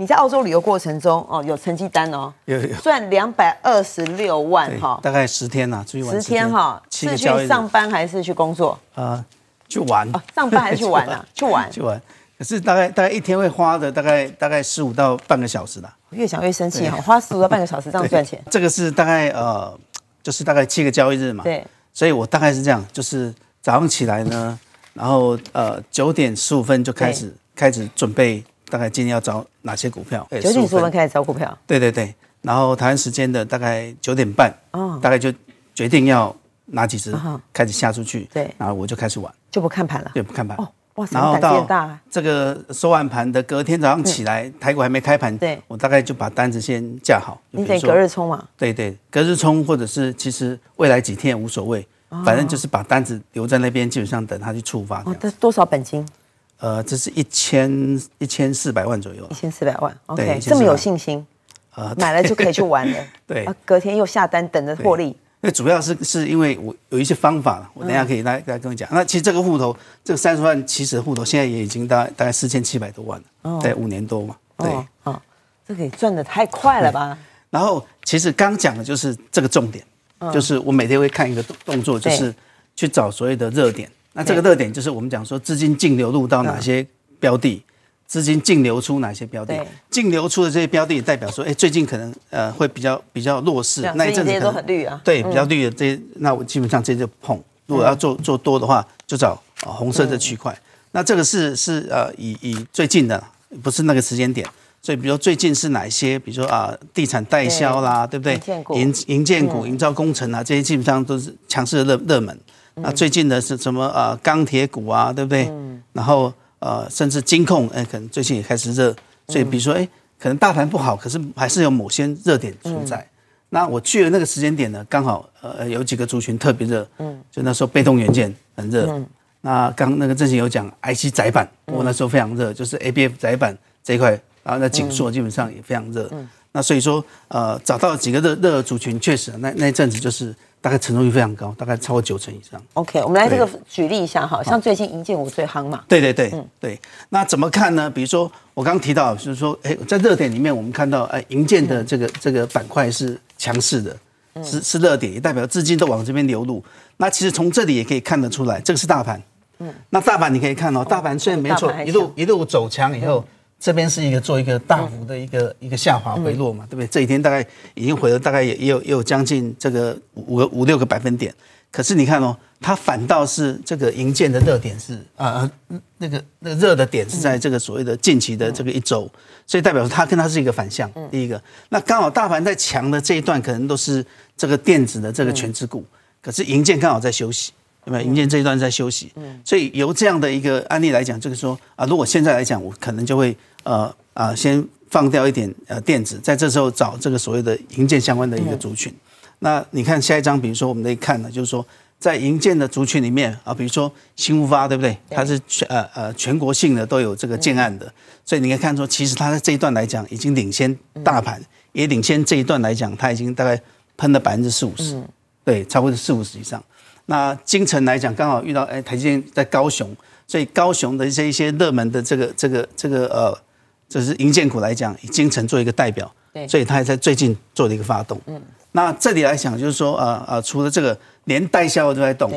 你在澳洲旅游过程中哦，有成绩单哦，有有赚两百二十六万哈，大概十天呐，十天哈，是去上班还是去工作？啊，去玩啊，上班还是 去玩啊？去玩去玩，可是大概大概一天会花的大概大概十五到半个小时啦。越想越生气哈，花十五到半个小时这样赚钱，这个是大概呃，就是大概七个交易日嘛，对，所以我大概是这样，就是早上起来呢，然后呃九点十五分就开始开始准备。大概今天要找哪些股票？九点十五分开始找股票。对对对，然后台湾时间的大概九点半，大概就决定要哪几只开始下出去。对，然后我就开始玩，就不看盘了。对，不看盘。哦，哇塞，然后到这个收完盘的隔天早上起来，台股还没开盘，对我大概就把单子先架好。你得隔日冲嘛？对对，隔日冲，或者是其实未来几天也无所谓，反正就是把单子留在那边，基本上等它去触发。哦，多少本金？呃，这是一千一千四百万左右，一千四百万，OK，这么有信心，呃，买了就可以去玩了，对，隔天又下单等着获利。那主要是是因为我有一些方法我等下可以来来跟你讲。那其实这个户头，这个三十万起始户头，现在也已经大概大概四千七百多万了，对，五年多嘛，对，哦，这个赚的太快了吧？然后其实刚讲的就是这个重点，就是我每天会看一个动作，就是去找所谓的热点。那这个热点就是我们讲说资金净流入到哪些标的，资金净流出哪些标的，净流出的这些标的代表说，哎，最近可能呃会比较比较弱势，那一阵子都很绿啊，对，比较绿的这些，那我基本上这些不碰。如果要做做多的话，就找红色的区块。那这个是是呃以以最近的，不是那个时间点，所以比如最近是哪些？比如说啊，地产代销啦，对不对？银银建股、银造工程啊，这些基本上都是强势的热热门。那最近的是什么啊？钢铁股啊，对不对？然后呃，甚至金控，哎，可能最近也开始热。所以比如说，哎，可能大盘不好，可是还是有某些热点存在。那我去了那个时间点呢，刚好呃有几个族群特别热，嗯，就那时候被动元件很热。那刚那个郑晴有讲 IC 窄板，我那时候非常热，就是 ABF 窄板这一块，然后那景缩基本上也非常热。那所以说，呃，找到几个热热的族群，确实，那那一阵子就是大概承功率非常高，大概超过九成以上。OK，我们来这个举例一下哈，像最近银建我最夯嘛。对对对，嗯对。那怎么看呢？比如说我刚刚提到，就是说，哎，在热点里面，我们看到，哎，银建的这个这个板块是强势的，是是热点，也代表资金都往这边流入。那其实从这里也可以看得出来，这个是大盘。嗯。那大盘你可以看到，大盘虽然没错，一路一路走强以后。这边是一个做一个大幅的一个一个下滑回落嘛，对不对？这几天大概已经回了大概也也有也有将近这个五个五六个百分点。可是你看哦，它反倒是这个银建的热点是啊啊那个那个热的点是在这个所谓的近期的这个一周，所以代表说它跟它是一个反向。第一个，那刚好大盘在强的这一段可能都是这个电子的这个全资股，可是银建刚好在休息。因为银建这一段在休息，所以由这样的一个案例来讲，就是说啊，如果现在来讲，我可能就会呃啊先放掉一点呃电子，在这时候找这个所谓的银建相关的一个族群。那你看下一张，比如说我们来看呢，就是说在银建的族群里面啊，比如说新屋发，对不对？它是全呃呃全国性的都有这个建案的，所以你可以看出，其实它在这一段来讲已经领先大盘，也领先这一段来讲，它已经大概喷了百分之四五十，对，差不多四五十以上。那京城来讲，刚好遇到哎台积电在高雄，所以高雄的这一些热门的这个这个这个呃，就是银建股来讲，以京城做一个代表，对，所以它也在最近做了一个发动。嗯，那这里来讲就是说，呃呃，除了这个连代销都在动，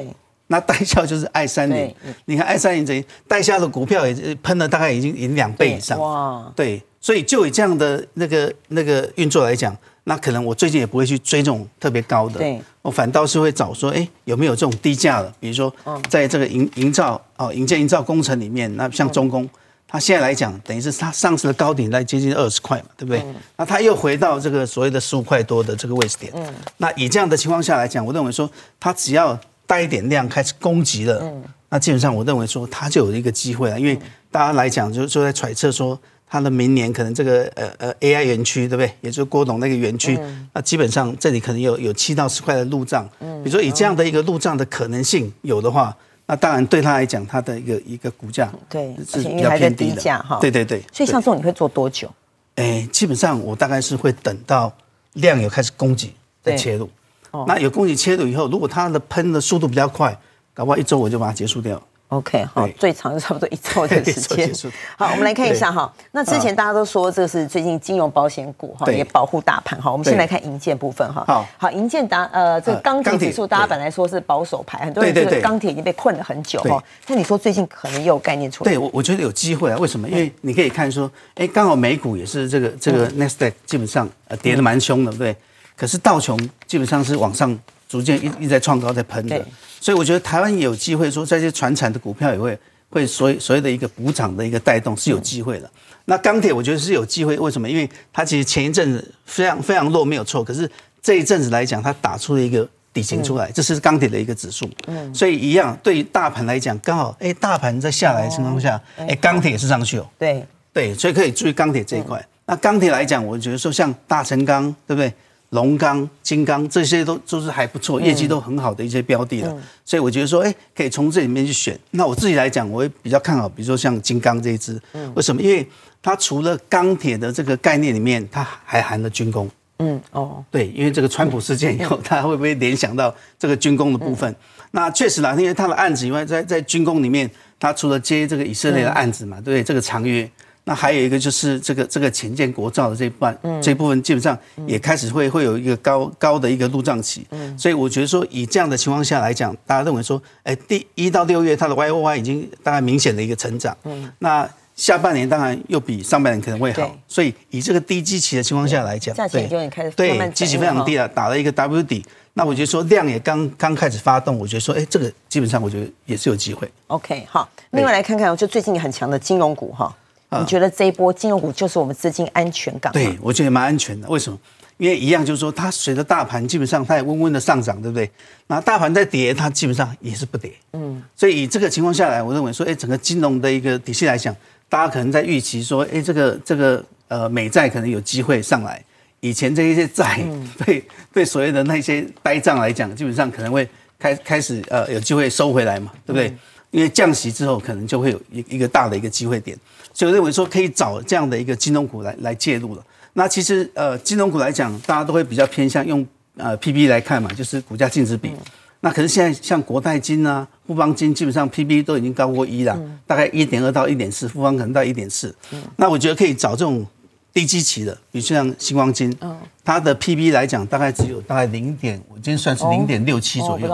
那代销就是爱三零，你看爱三零这代销的股票也喷了，大概已经经两倍以上。哇，对，所以就以这样的那个那个运作来讲。那可能我最近也不会去追这种特别高的，我反倒是会找说，哎，有没有这种低价的？比如说，在这个营营造哦，营建营造工程里面，那像中工，它现在来讲，等于是它上市的高点在接近二十块嘛，对不对？那它又回到这个所谓的十五块多的这个位置点。那以这样的情况下来讲，我认为说，它只要带一点量开始攻击了，那基本上我认为说，它就有一个机会了，因为大家来讲就就在揣测说。它的明年可能这个呃呃 AI 园区对不对？也就郭董那个园区，那基本上这里可能有有七到十块的路障。嗯。比如说以这样的一个路障的可能性有的话，那当然对他来讲，他的一个一个股价对，是比较偏低的哈。对对对。所以像这种你会做多久？诶，基本上我大概是会等到量有开始供给再切入。哦。那有供给切入以后，如果它的喷的速度比较快，搞不好一周我就把它结束掉。OK，好，最长差不多一周的时间。好，我们来看一下哈。那之前大家都说这是最近金融保险股哈，也保护大盘哈。我们先来看银建部分哈。好，好，银建达呃，这个钢铁指数大家本来说是保守牌，很多人说钢铁已经被困了很久哈。那你说最近可能有概念出来？对，我我觉得有机会啊。为什么？因为你可以看说，哎，刚好美股也是这个这个 Next a 基本上呃跌的蛮凶的，对？可是道琼基本上是往上。逐渐一一直在创高在喷的，所以我觉得台湾有机会说这些船产的股票也会会所所有的一个补涨的一个带动是有机会的。那钢铁我觉得是有机会，为什么？因为它其实前一阵子非常非常弱没有错，可是这一阵子来讲它打出了一个底形出来，这是钢铁的一个指数。嗯，所以一样对于大盘来讲，刚好哎大盘在下来的情况下，哎钢铁也是上去哦。对对，所以可以注意钢铁这一块。那钢铁来讲，我觉得说像大成钢，对不对？龙钢、金刚这些都都是还不错，业绩都很好的一些标的了，所以我觉得说，哎，可以从这里面去选。那我自己来讲，我会比较看好，比如说像金刚这一支，为什么？因为它除了钢铁的这个概念里面，它还含了军工。嗯，哦，对，因为这个川普事件以后，它会不会联想到这个军工的部分？那确实啦，因为它的案子以外，在在军工里面，它除了接这个以色列的案子嘛，对对？这个长约。那还有一个就是这个这个前建国造的这一半这一部分，基本上也开始会会有一个高高的一个路障期，所以我觉得说以这样的情况下来讲，大家认为说，哎，第一到六月它的 Y O Y 已经大概明显的一个成长，嗯，那下半年当然又比上半年可能会好，所以以这个低基期的情况下来讲，就已经开始对基期非常低了，打了一个 W 底，那我觉得说量也刚刚开始发动，我觉得说，哎，这个基本上我觉得也是有机会。OK，好，另外来看看，就最近很强的金融股哈。你觉得这一波金融股就是我们资金安全感？对，我觉得蛮安全的。为什么？因为一样就是说，它随着大盘基本上它也温温的上涨，对不对？那大盘在跌，它基本上也是不跌。嗯，所以以这个情况下来，我认为说，哎，整个金融的一个底系来讲，大家可能在预期说，哎，这个这个呃美债可能有机会上来，以前这一些债 对对所谓的那些呆账来讲，基本上可能会开开始呃有机会收回来嘛，对不对？因为降息之后，可能就会有一一个大的一个机会点，所以认为说可以找这样的一个金融股来来介入了。那其实呃，金融股来讲，大家都会比较偏向用呃 P B 来看嘛，就是股价净值比。那可是现在像国泰金啊、富邦金基本上 P B 都已经高过一了，大概一点二到一点四，富邦可能到一点四。那我觉得可以找这种。低基期的，你像星光金，它的 P B 来讲，大概只有大概零点，我今天算是零点六七左右，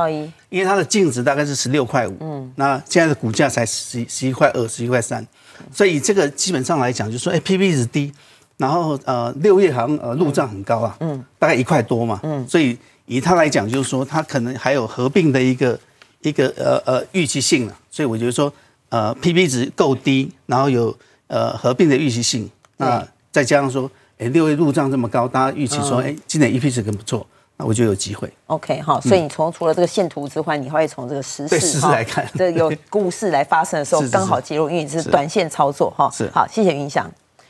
因为它的净值大概是十六块五，嗯，那现在的股价才十十一块二，十一块三，所以这个基本上来讲，就说哎 P B 值低，然后呃六月行呃路障很高啊，嗯，大概一块多嘛，嗯，所以以它来讲，就是说它可能还有合并的一个一个呃呃预期性啊，所以我觉得说呃 P B 值够低，然后有呃合并的预期性，那。再加上说，哎，六月入账这么高，大家预期说，哎，今年一 p 是更不错，那我就有机会。OK，好，所以你从除了这个线图之外，你还会从这个时事，来看，这有故事来发生的时候，刚好介入因为你是短线操作哈。是，好，谢谢云翔。